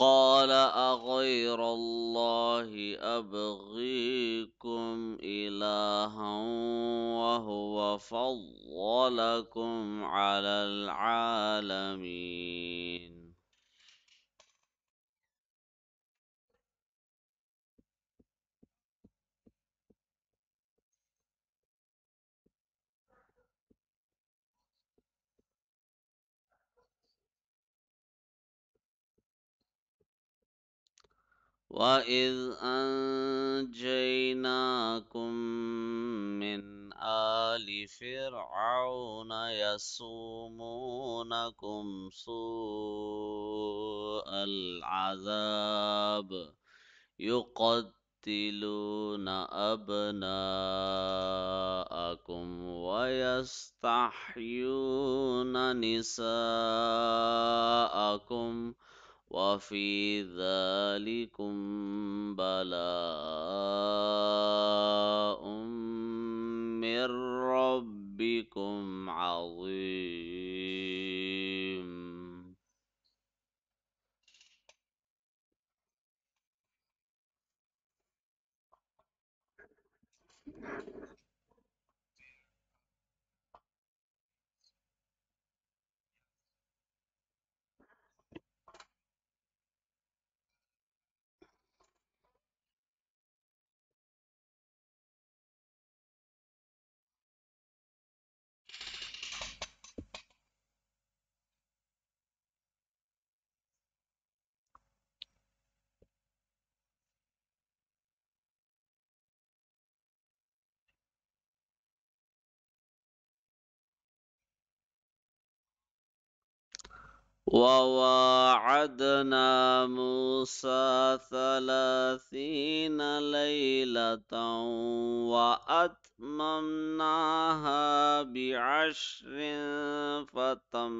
قال أغير الله أبغيكم إلها وهو فضلكم على العالمين وإذ أنجيناكم من آل فرعون يسومونكم سوء العذاب يقتلون أبناءكم ويستحيون نساءكم ۖ وفي ذلكم بلاء من ربكم عظيم وواعدنا موسى ثلاثين ليلة وأتممناها بعشر فتم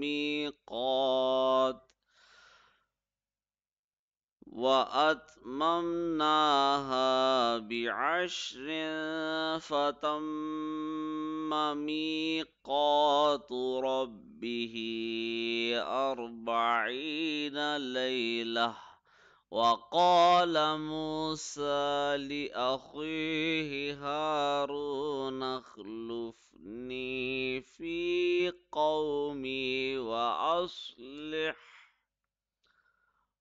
ميقات وأتممناها بعشر فتم ثم ميقات ربه أربعين ليلة وقال موسى لأخيه هارون اخلفني في قومي وأصلح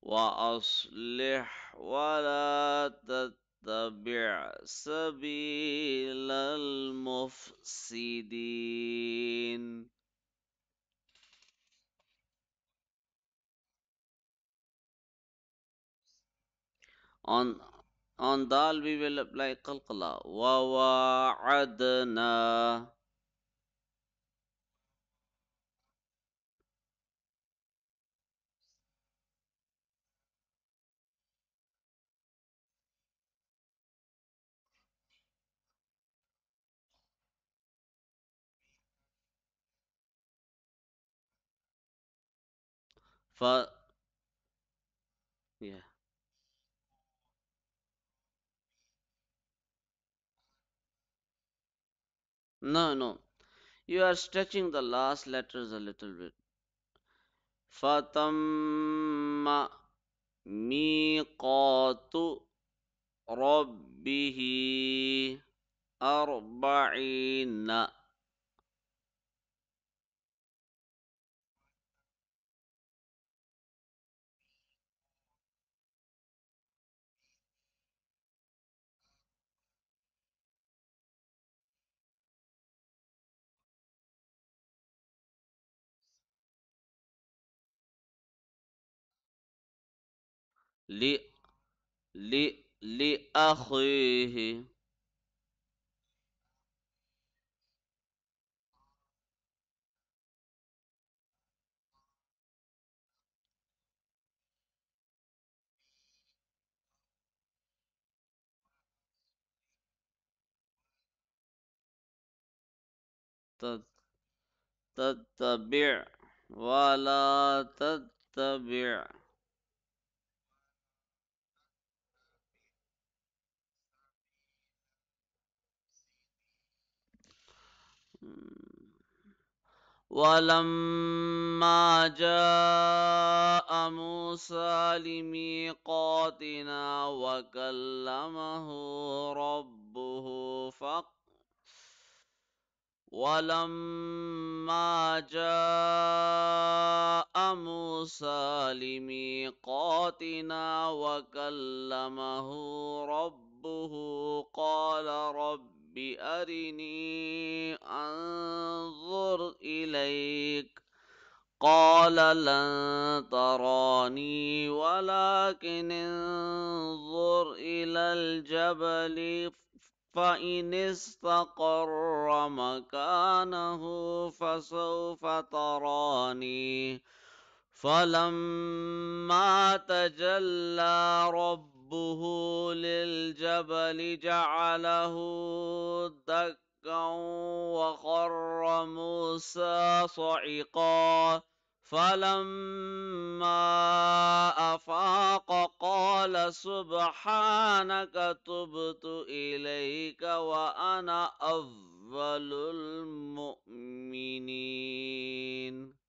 وأصلح ولا تتبع تبع سبيل المفسدين on on dal we will apply qalqala wa wa'adna For yeah. No, no. You are stretching the last letters a little bit. فَتَمَّ مِيقَاتُ رَبِّهِ أَرْبَعِينَ ل ل لأخيه تتبع ولا تتبع ولما جاء موسى لميقاتنا وكلمه ربه فق ولما جاء موسى لميقاتنا وكلمه ربه قال رب رب أرني أنظر إليك قال لن تراني ولكن انظر إلى الجبل فإن استقر مكانه فسوف تراني فلما تجلى ربه للجبل جعله دكا وخر موسى صعقا فلما أفاق قال سبحانك تبت إليك وأنا أفضل المؤمنين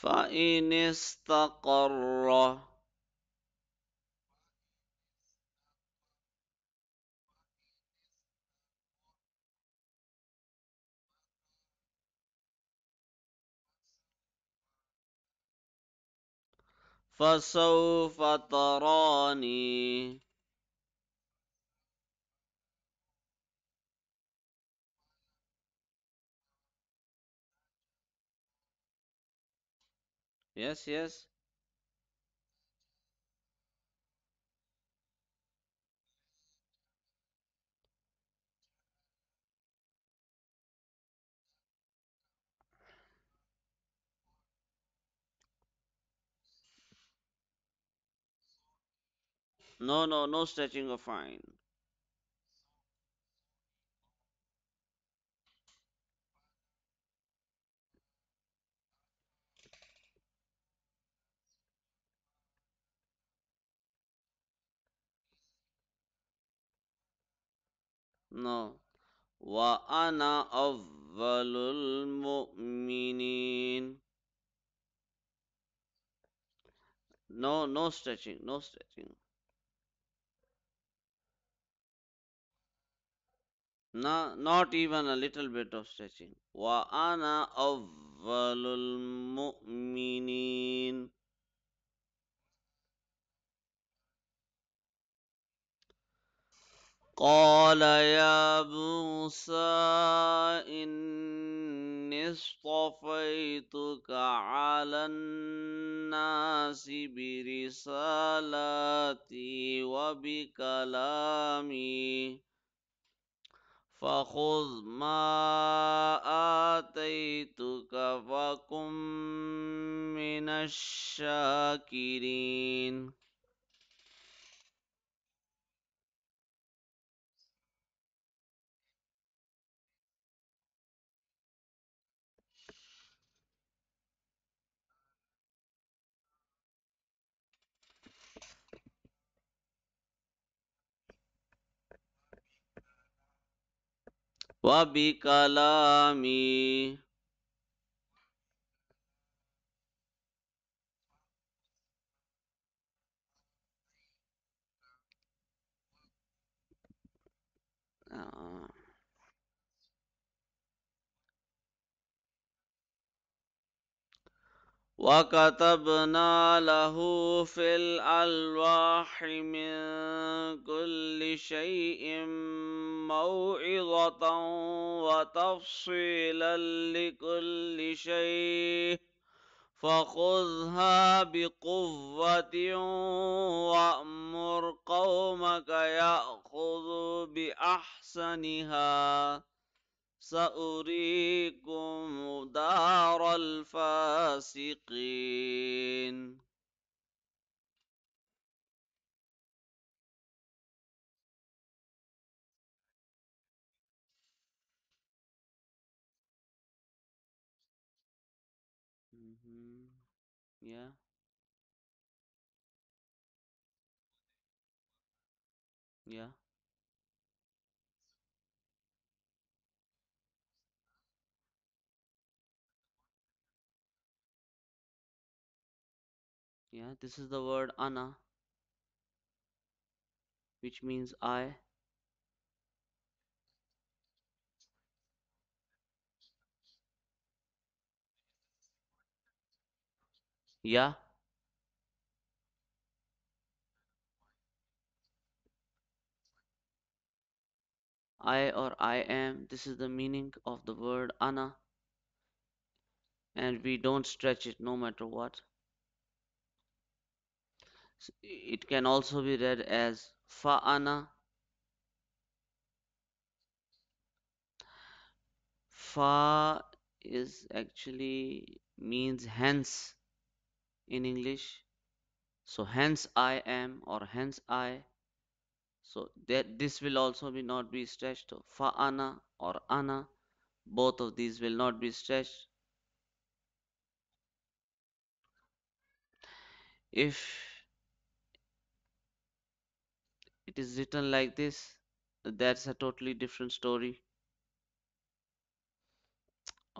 فإن استقر فسوف تراني Yes, yes. No, no, no stretching or fine. No. وَأَنَا أَوَّلُ الْمُؤْمِنِينَ No, no stretching, no stretching. No, not even a little bit of stretching. وَأَنَا أَوَّلُ الْمُؤْمِنِينَ قال يا موسى إني اصطفيتك على الناس برسالاتي وبكلامي فخذ ما آتيتك فكن من الشاكرين وبكلامي وكتبنا له في الألواح من كل شيء موعظة وتفصيلا لكل شيء فخذها بقوة وأمر قومك يأخذوا بأحسنها سأريكم دار الفاسقين يا hmm Yeah. Yeah. yeah this is the word ana which means I yeah I or I am this is the meaning of the word ana and we don't stretch it no matter what it can also be read as fa'ana fa is actually means hence in english so hence i am or hence i so that this will also be not be stretched fa'ana or ana both of these will not be stretched if it is written like this that's a totally different story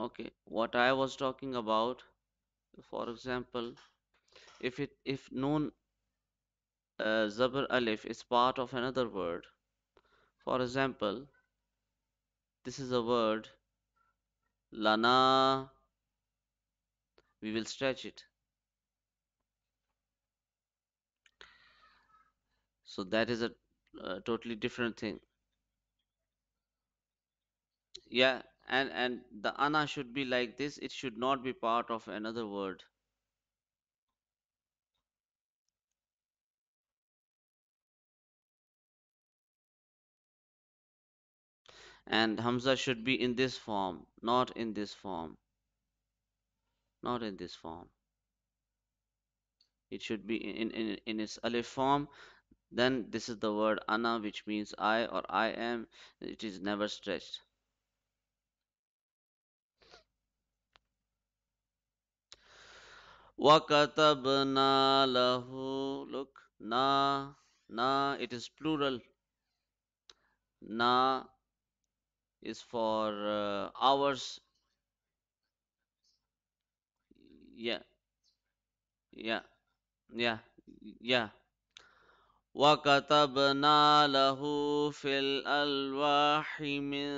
okay what i was talking about for example if it if known uh, zabar alif is part of another word for example this is a word lana we will stretch it so that is a uh, totally different thing. Yeah, and and the ana should be like this. It should not be part of another word. And hamza should be in this form, not in this form, not in this form. It should be in in in its alif form then this is the word ana which means I or I am. It is never stretched. وَكَتَبْنَا لَهُ Look, na, na, it is plural. Na is for uh, hours. Yeah, yeah, yeah, yeah. وكتبنا له في الألواح من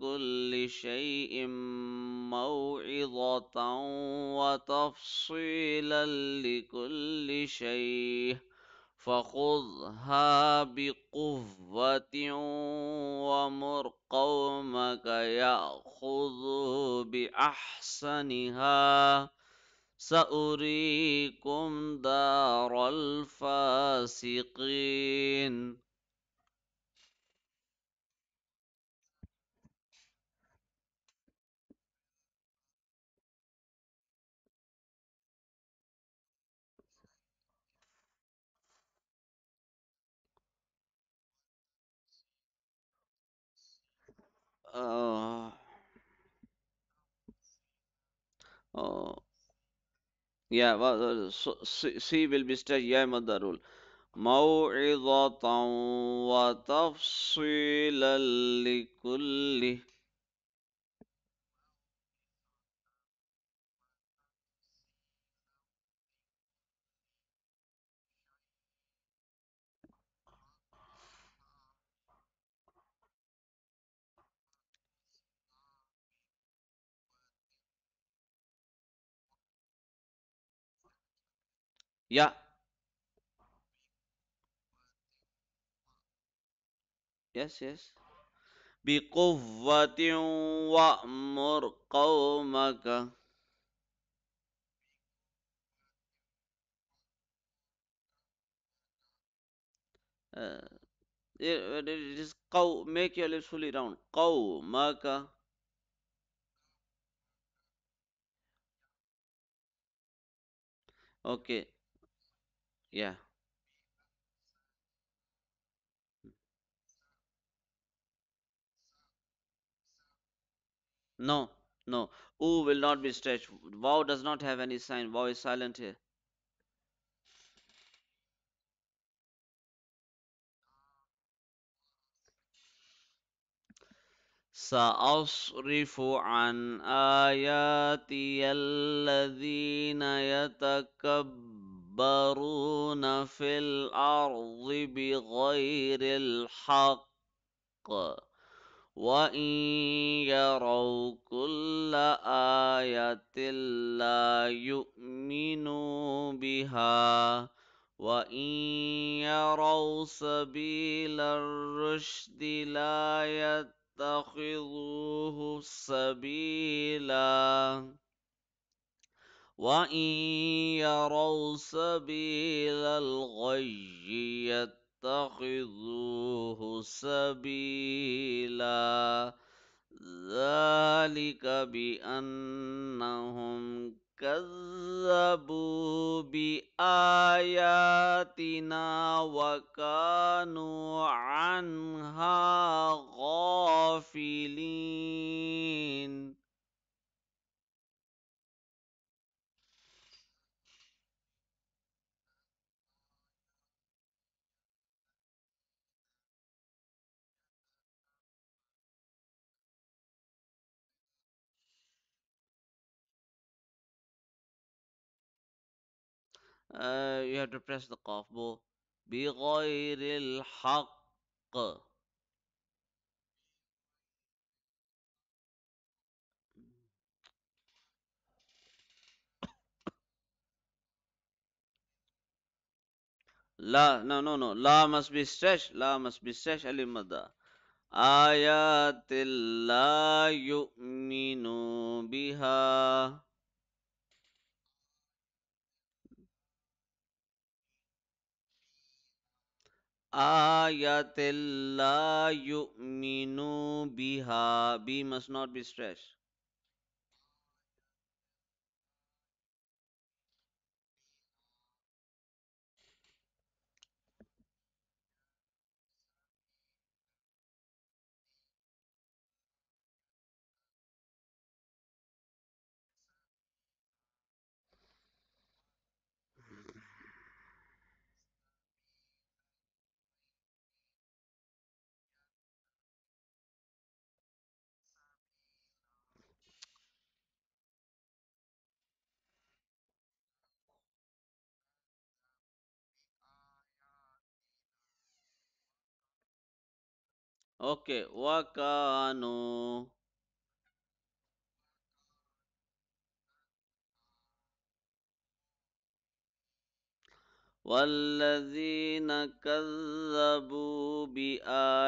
كل شيء موعظة وتفصيلا لكل شيء فخذها بقوة ومر قومك يأخذوا بأحسنها سأريكم دار الفاسقين آه. آه. Yeah, wa- uh, wa- so, she she will be stressed. Yeah, mother rule. موعظة وتفصيلا لكل Yeah, yes, yes. بِقُوَّةٍ وَأْمُرْ قَوْمَكَ Uh, it, it is qaw, make your lips fully round. قَوْمَكَ Okay. Yeah. No, no. Oo will not be stretched. Wow does not have any sign. Wow is silent here. سأصرف عن آياتي الذين يتكبرون يتكبرون في الأرض بغير الحق وإن يروا كل آية لا يؤمنوا بها وإن يروا سبيل الرشد لا يتخذوه سبيلاً وإن يروا سبيل الغي يتخذوه سبيلا ذلك بأنهم كذبوا بآياتنا وكانوا عنها غافلين you have to press the cough bow بغير الحق لا no no no لا must be stretched لا must be stretched مدى آيات الله يؤمن بها ayatil la yu'minu biha. Be must not be stressed. اوكي وكانوا والذين كذبوا بآياتنا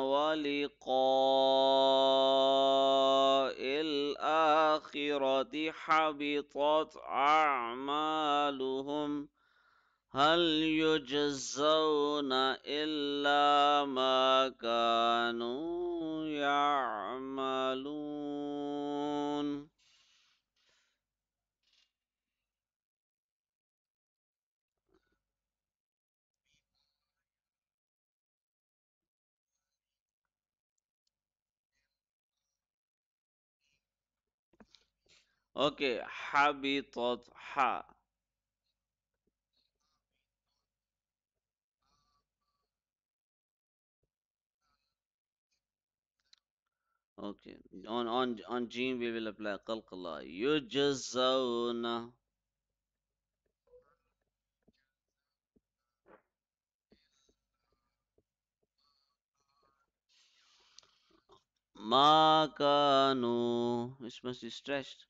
ولقاء الآخرة حبطت أعمالهم هل يجزون إلا ما كانوا يعملون اوكي حبطت ح Okay. On on on Jim we will apply Kalkala. Yujazawna. Makanu. This must be stretched.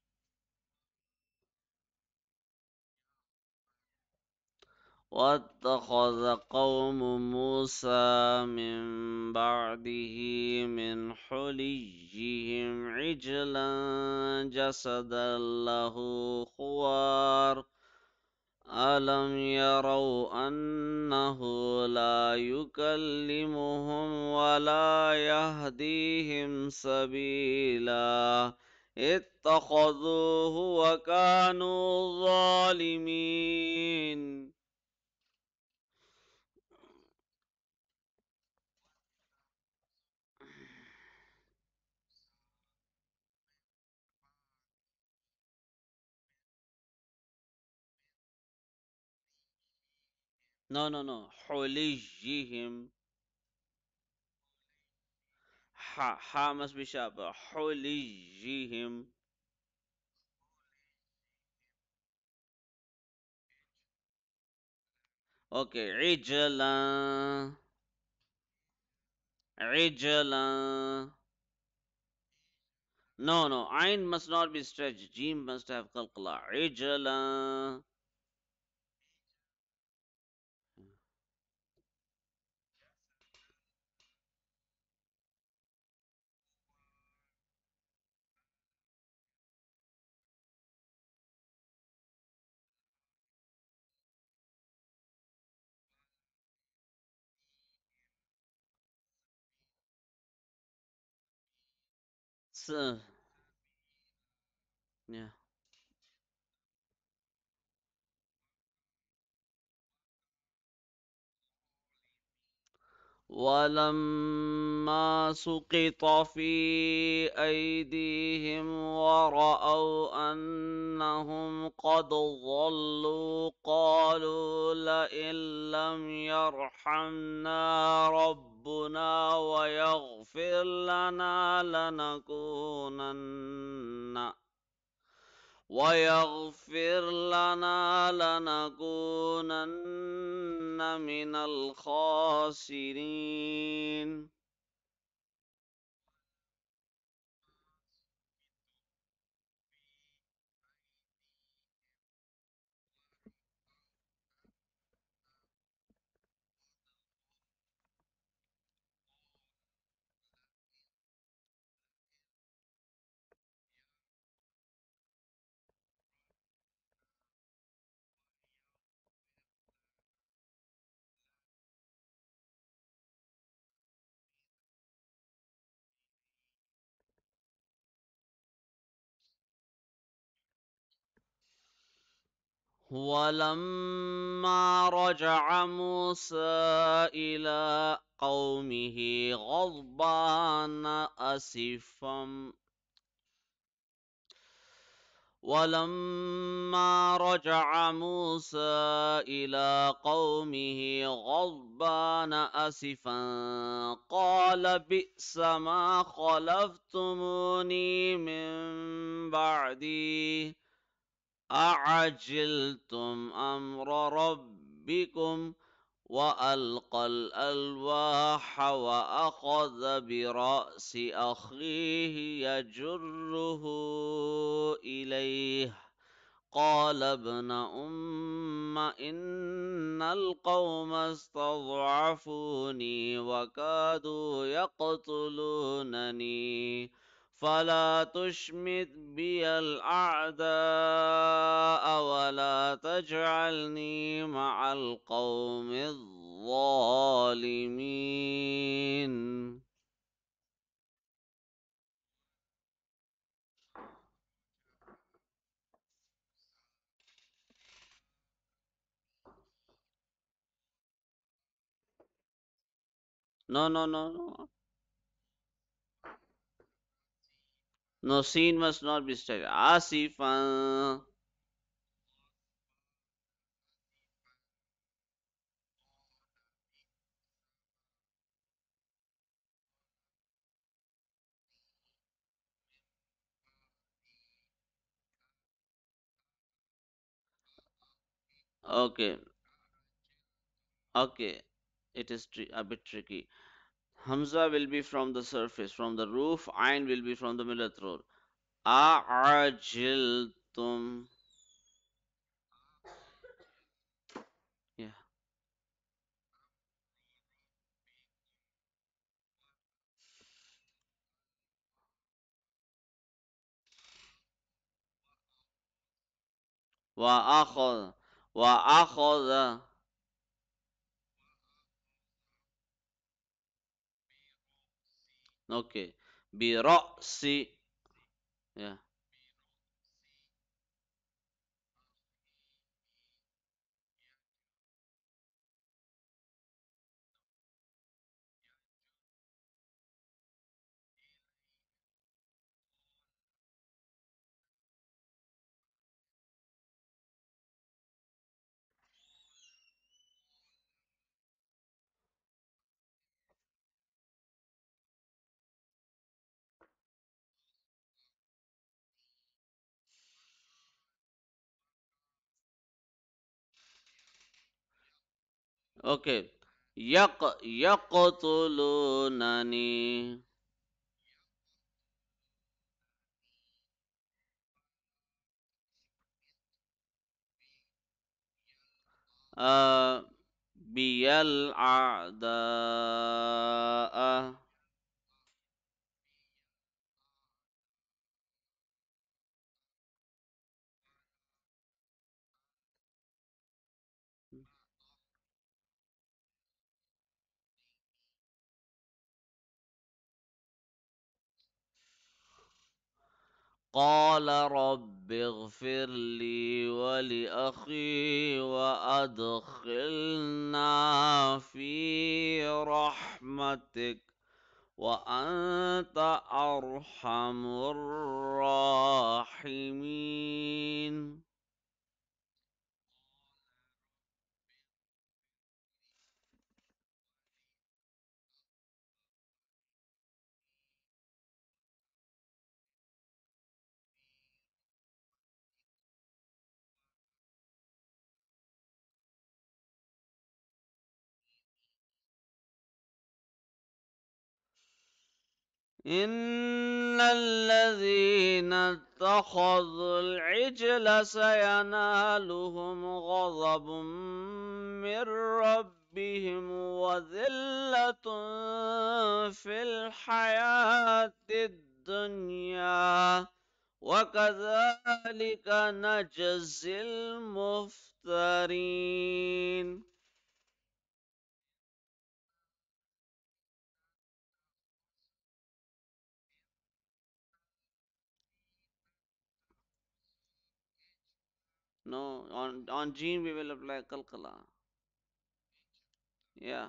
واتخذ قوم موسى من بعده من حليهم عجلا جسدا له خوار ألم يروا أنه لا يكلمهم ولا يهديهم سبيلا اتخذوه وكانوا ظالمين No, no, no. Hulijihim. Ha, ha must be sharp. Hulijihim. Okay, Ijala. Ijala. No, no, Ayn must not be stretched. Jim must have Kalkala. Ijala. 是，你。ولما سقط في أيديهم ورأوا أنهم قد ضلوا قالوا لئن لم يرحمنا ربنا ويغفر لنا لنكونن ويغفر لنا لنكونن من الخاسرين ولما رجع موسى إلى قومه غضبان أسفا ولما رجع موسى إلى قومه غضبان أسفا قال بئس ما خلفتموني من بعدي أعجلتم أمر ربكم وألقى الألواح وأخذ برأس أخيه يجره إليه قال ابن أم إن القوم استضعفوني وكادوا يقتلونني فلا تشمت بي الأعداء ولا تجعلني مع القوم الظالمين No, no, no, no. No, scene must not be studied. Asifan. Ah, okay. Okay. It is a bit tricky. Hamza will be from the surface, from the roof. Ayn will be from the millet roll. A'ajiltum. Yeah. وأخذ وأخذ Okey. Bi ra'si ya. Okey. Yaq yaqtulunani. Uh, biyal a'da'ah قال رب اغفر لي ولأخي وأدخلنا في رحمتك وأنت أرحم الراحمين إن الذين اتخذوا العجل سينالهم غضب من ربهم وذلة في الحياة الدنيا وكذلك نجزي المفترين No, on on gene we will apply kalkala. Yeah.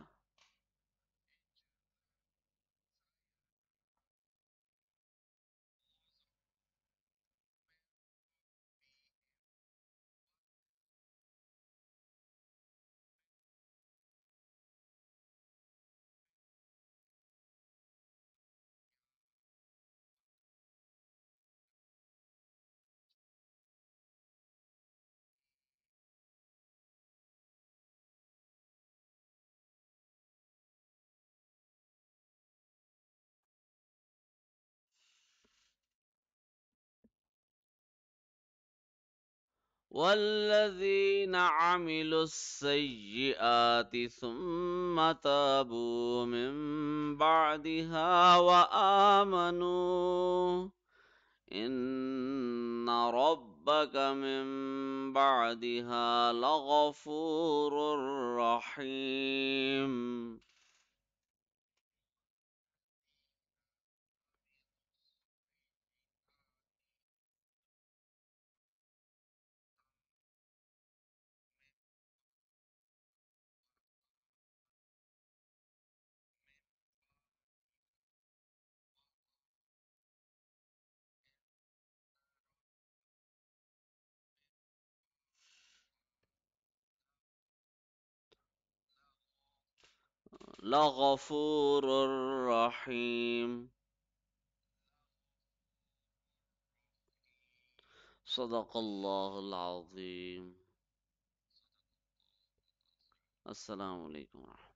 والذين عملوا السيئات ثم تابوا من بعدها وآمنوا إن ربك من بعدها لغفور رحيم لغفور رحيم صدق الله العظيم السلام عليكم ورحمة